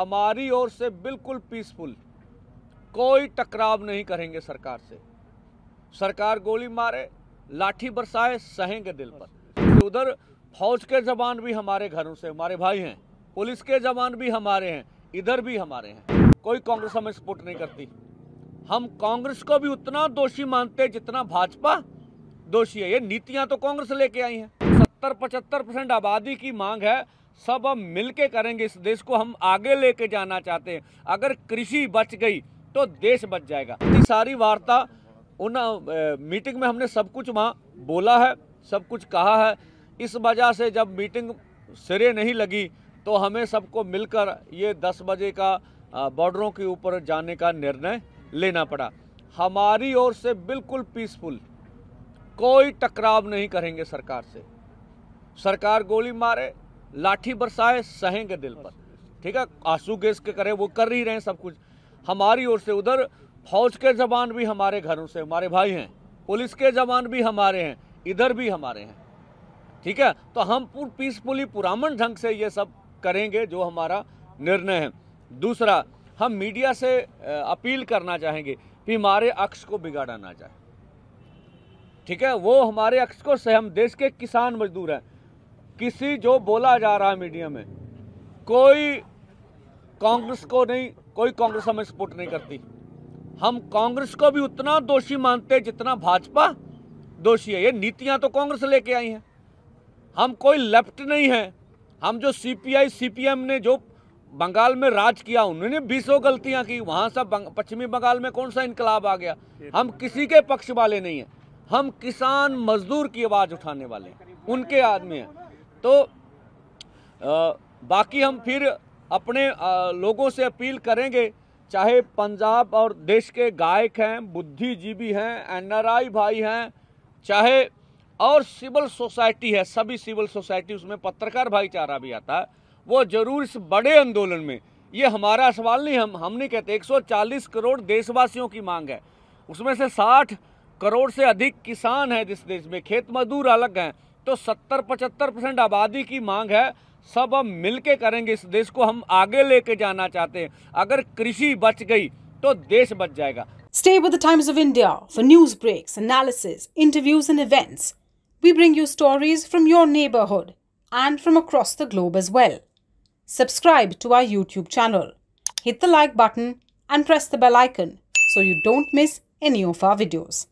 हमारी ओर से बिल्कुल पीसफुल कोई टकराव नहीं करेंगे सरकार से सरकार गोली मारे लाठी बरसाए सहेंगे दिल पर उधर फौज के जवान भी हमारे घरों से हमारे भाई हैं पुलिस के जवान भी हमारे हैं इधर भी हमारे हैं कोई कांग्रेस हमें सपोर्ट नहीं करती हम कांग्रेस को भी उतना दोषी मानते जितना भाजपा दोषी है ये नीतियां तो कांग्रेस लेके आई हैं सत्तर पचहत्तर परसेंट आबादी की मांग है सब हम मिलके करेंगे इस देश को हम आगे लेके जाना चाहते हैं अगर कृषि बच गई तो देश बच जाएगा इतनी सारी वार्ता उन मीटिंग में हमने सब कुछ वहाँ बोला है सब कुछ कहा है इस वजह से जब मीटिंग सिरे नहीं लगी तो हमें सबको मिलकर ये 10 बजे का बॉर्डरों के ऊपर जाने का निर्णय लेना पड़ा हमारी ओर से बिल्कुल पीसफुल कोई टकराव नहीं करेंगे सरकार से सरकार गोली मारे लाठी बरसाए सहेंगे दिल पर ठीक है आंसू गैस के करें वो कर ही रहे हैं सब कुछ हमारी ओर से उधर फौज के जवान भी हमारे घरों से हमारे भाई हैं पुलिस के जवान भी हमारे हैं इधर भी हमारे हैं ठीक है तो हम पूरी पीसफुली पुरामन ढंग से ये सब करेंगे जो हमारा निर्णय है दूसरा हम मीडिया से अपील करना चाहेंगे कि हमारे अक्ष को बिगाड़ा ना जाए ठीक है वो हमारे अक्ष को से हम देश के किसान मजदूर हैं किसी जो बोला जा रहा है मीडिया में कोई कांग्रेस को नहीं कोई कांग्रेस हमें सपोर्ट नहीं करती हम कांग्रेस को भी उतना दोषी मानते हैं जितना भाजपा दोषी है ये नीतियां तो कांग्रेस लेके आई हैं हम कोई लेफ्ट नहीं है हम जो सीपीआई सीपीएम ने जो बंगाल में राज किया उन्होंने बीसों गलतियां की वहां सब पश्चिमी बंगाल में कौन सा इनकलाब आ गया हम किसी के पक्ष वाले नहीं है हम किसान मजदूर की आवाज़ उठाने वाले हैं उनके आदमी हैं तो आ, बाकी हम फिर अपने आ, लोगों से अपील करेंगे चाहे पंजाब और देश के गायक हैं बुद्धिजीवी हैं एनआरआई भाई हैं चाहे और सिविल सोसाइटी है सभी सिविल सोसाइटी उसमें पत्रकार भाईचारा भी आता है वो जरूर इस बड़े आंदोलन में ये हमारा सवाल नहीं हम हम नहीं कहते 140 करोड़ देशवासियों की मांग है उसमें से 60 करोड़ से अधिक किसान हैं जिस देश में खेत मजदूर अलग हैं तो 70 पचहत्तर परसेंट आबादी की मांग है सब हम मिल करेंगे इस देश को हम आगे लेके जाना चाहते हैं अगर कृषि बच गई तो देश बच जाएगा stay with Times of India for news breaks analysis interviews and events we bring you stories from your neighbourhood and from across the globe as well subscribe to our YouTube channel hit the like button and press the bell so you don't miss any of our videos